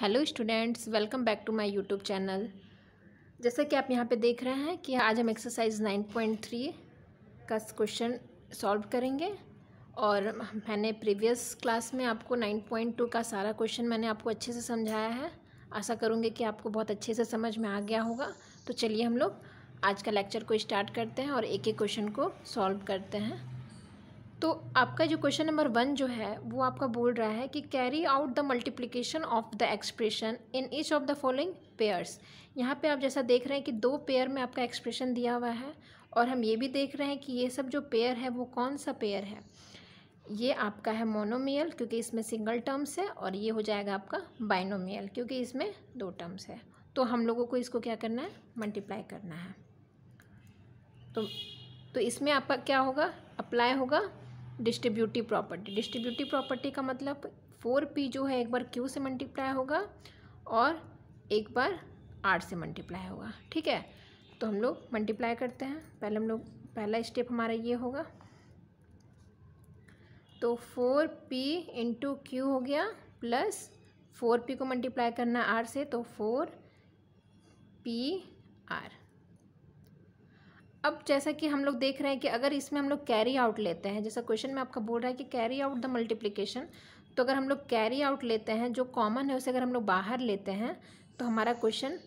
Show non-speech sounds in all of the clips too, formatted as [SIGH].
hello students welcome back to my YouTube channel जैसा कि आप यहाँ पे देख रहे हैं कि आज हम एक्सरसाइज 9.3 का क्वेश्चन सॉल्व करेंगे और मैंने प्रीवियस क्लास में आपको 9.2 का सारा क्वेश्चन मैंने आपको अच्छे से समझाया है आशा करूँगी कि आपको बहुत अच्छे से समझ में आ गया होगा तो चलिए हम लोग आज का लेक्चर को स्टार्ट करते हैं और एक एक क्वेश्चन को सॉल्व करते हैं तो आपका जो क्वेश्चन नंबर वन जो है वो आपका बोल रहा है कि carry out the multiplication of the expression in each of the following pairs यहाँ पे आप जैसा देख रहे हैं कि दो पेयर में आपका एक्सप्रेशन दिया हुआ है और हम ये भी देख रहे हैं कि ये सब जो पेयर है वो कौन सा पेयर है ये आपका है मोनोमियल क्योंकि इसमें सिंगल टर्म्स है और ये हो जाएगा आपका बाइनोमियल क्योंकि इसमें दो टर्म्स है तो हम लोगों को इसको क्या करना है मल्टीप्लाई करना है तो तो इसमें आपका क्या होगा अप्लाई होगा डिस्ट्रीब्यूटिव प्रॉपर्टी डिस्ट्रीब्यूटिव प्रॉपर्टी का मतलब फोर पी जो है एक बार क्यू से मल्टीप्लाई होगा और एक बार आर से मल्टीप्लाई होगा ठीक है तो हम लोग मल्टीप्लाई करते हैं पहले हम लोग पहला स्टेप हमारा ये होगा तो फोर पी इंटू क्यू हो गया प्लस फोर पी को मल्टीप्लाई करना आर से तो फोर पी आर अब जैसा कि हम लोग देख रहे हैं कि अगर इसमें हम लोग कैरी आउट लेते हैं जैसा क्वेश्चन में आपका बोल रहा है कि कैरी आउट द मल्टीप्लीकेशन तो अगर हम लोग कैरी आउट लेते हैं जो कॉमन है उसे अगर हम लोग बाहर लेते हैं तो हमारा क्वेश्चन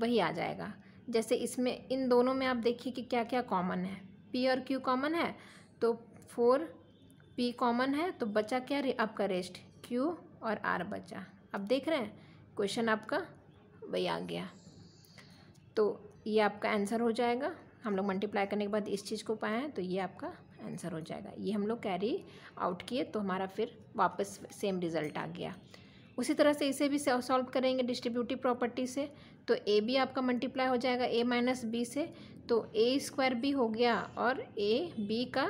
वही आ जाएगा जैसे इसमें इन दोनों में आप देखिए कि क्या क्या कॉमन है पी और क्यू कॉमन है तो फोर पी कॉमन है तो बचा क्या आपका रेस्ट क्यू और आर बचा अब देख रहे हैं क्वेश्चन आपका वही आ गया तो ये आपका आंसर हो जाएगा हम लोग मल्टीप्लाई करने के बाद इस चीज़ को पाएँ तो ये आपका आंसर हो जाएगा ये हम लोग कैरी आउट किए तो हमारा फिर वापस सेम रिज़ल्ट आ गया उसी तरह से इसे भी सॉल्व करेंगे डिस्ट्रीब्यूटिव प्रॉपर्टी से तो ए भी आपका मल्टीप्लाई हो जाएगा ए माइनस बी से तो ए स्क्वायर भी हो गया और ए बी का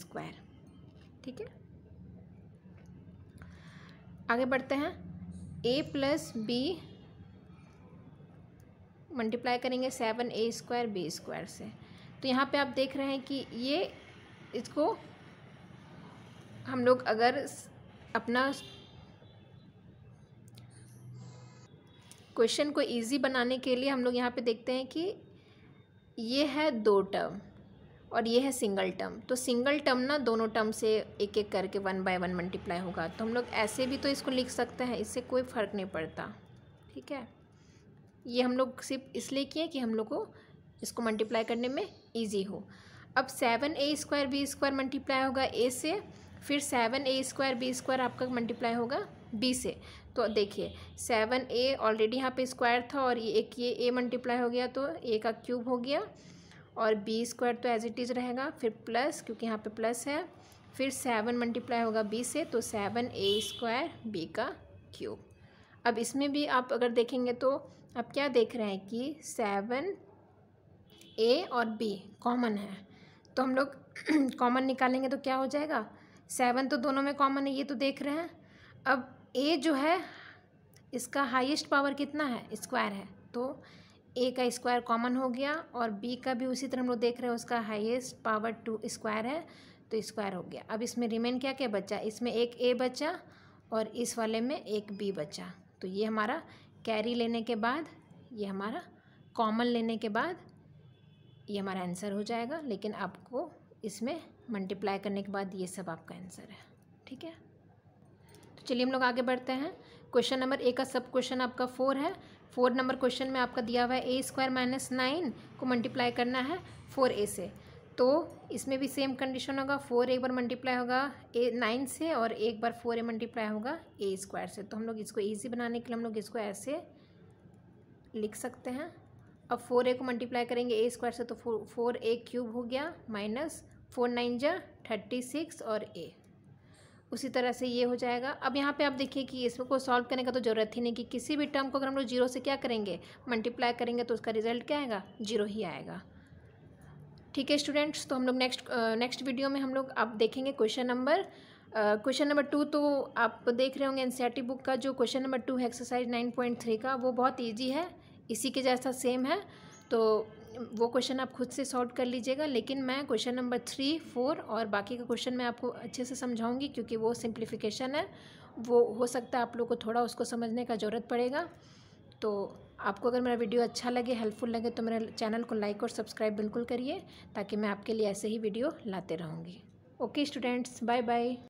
स्क्वायर ठीक है आगे बढ़ते हैं ए प्लस बी मल्टीप्लाई करेंगे सेवन ए स्क्वायर बी स्क्वायर से तो यहाँ पे आप देख रहे हैं कि ये इसको हम लोग अगर अपना क्वेश्चन को इजी बनाने के लिए हम लोग यहाँ पे देखते हैं कि ये है दो टर्म और ये है सिंगल टर्म तो सिंगल टर्म ना दोनों टर्म से एक एक करके वन बाय वन मल्टीप्लाई होगा तो हम लोग ऐसे भी तो इसको लिख सकते हैं इससे कोई फ़र्क नहीं पड़ता ठीक है ये हम लोग सिर्फ इसलिए किए कि हम लोग को इसको मल्टीप्लाई करने में ईजी हो अब सेवन ए स्क्वायर बी स्क्वायर मल्टीप्लाई होगा ए से फिर सेवन ए स्क्वायर बी स्क्वायर आपका मल्टीप्लाई होगा बी से तो देखिए सेवन ए ऑलरेडी यहाँ पे स्क्वायर था और ये एक ये ए मल्टीप्लाई हो गया तो ए का क्यूब हो गया और बी स्क्वायर तो एज इट इज़ रहेगा फिर प्लस क्योंकि यहाँ पे प्लस है फिर सेवन मल्टीप्लाई होगा बी से तो सेवन ए स्क्वायर बी का क्यूब अब इसमें भी आप अगर देखेंगे तो आप क्या देख रहे हैं कि सेवन ए और बी कॉमन है तो हम लोग कॉमन [CLEARS THROAT] निकालेंगे तो क्या हो जाएगा सेवन तो दोनों में कॉमन है ये तो देख रहे हैं अब ए जो है इसका हाईएस्ट पावर कितना है स्क्वायर है तो ए का स्क्वायर कॉमन हो गया और बी का भी उसी तरह हम लोग देख रहे हैं उसका हाईएस्ट पावर टू स्क्वायर है तो स्क्वायर हो गया अब इसमें रिमेन क्या क्या बचा इसमें एक ए बचा और इस वाले में एक बी बचा तो ये हमारा कैरी लेने के बाद ये हमारा कॉमन लेने के बाद ये हमारा आंसर हो जाएगा लेकिन आपको इसमें मल्टीप्लाई करने के बाद ये सब आपका आंसर है ठीक है तो चलिए हम लोग आगे बढ़ते हैं क्वेश्चन नंबर ए का सब क्वेश्चन आपका फोर है फोर नंबर क्वेश्चन में आपका दिया हुआ है ए स्क्वायर माइनस नाइन को मल्टीप्लाई करना है फोर ए से तो इसमें भी सेम कंडीशन होगा फोर एक बार मल्टीप्लाई होगा ए नाइन से और एक बार फोर ए मल्टीप्लाई होगा ए स्क्वायर से तो हम लोग इसको ईजी बनाने के लिए हम लोग इसको ऐसे लिख सकते हैं अब फोर ए को मल्टीप्लाई करेंगे ए स्क्वायर से तो फो, फोर ए क्यूब हो गया माइनस फोर नाइन जा थर्टी सिक्स और ए उसी तरह से ये हो जाएगा अब यहाँ पे आप देखिए कि इसमें सॉल्व करने का तो ज़रूरत ही नहीं कि किसी भी टर्म को अगर हम लोग जीरो से क्या करेंगे मल्टीप्लाई करेंगे तो उसका रिजल्ट क्या आएगा जीरो ही आएगा ठीक है स्टूडेंट्स तो हम लोग नेक्स्ट नेक्स्ट वीडियो में हम लोग आप देखेंगे question number question number two तो आप देख रहे होंगे एनसीईआरटी बुक e का जो क्वेश्चन नंबर टू है एक्सरसाइज नाइन पॉइंट थ्री का वो बहुत ईजी है इसी के जैसा सेम है तो वो क्वेश्चन आप खुद से सॉल्व कर लीजिएगा लेकिन मैं क्वेश्चन नंबर थ्री फोर और बाकी का क्वेश्चन मैं आपको अच्छे से समझाऊंगी क्योंकि वो सिंप्लीफिकेशन है वो हो सकता है आप लोग को थोड़ा उसको समझने का ज़रूरत पड़ेगा तो आपको अगर मेरा वीडियो अच्छा लगे हेल्पफुल लगे तो मेरे चैनल को लाइक और सब्सक्राइब बिल्कुल करिए ताकि मैं आपके लिए ऐसे ही वीडियो लाते रहूँगी ओके स्टूडेंट्स बाय बाय